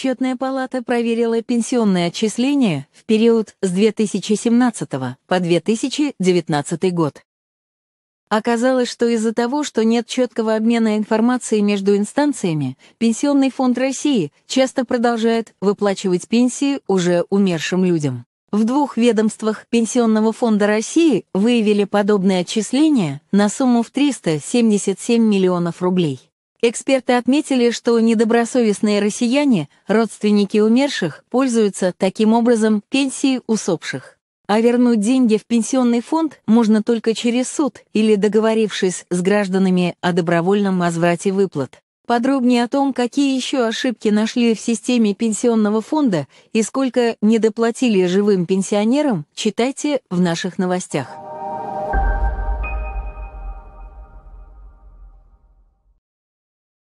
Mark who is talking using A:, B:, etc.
A: Счетная палата проверила пенсионные отчисления в период с 2017 по 2019 год. Оказалось, что из-за того, что нет четкого обмена информацией между инстанциями, Пенсионный фонд России часто продолжает выплачивать пенсии уже умершим людям. В двух ведомствах Пенсионного фонда России выявили подобные отчисления на сумму в 377 миллионов рублей. Эксперты отметили, что недобросовестные россияне, родственники умерших, пользуются таким образом пенсией усопших. А вернуть деньги в пенсионный фонд можно только через суд или договорившись с гражданами о добровольном возврате выплат. Подробнее о том, какие еще ошибки нашли в системе пенсионного фонда и сколько недоплатили живым пенсионерам, читайте в наших новостях.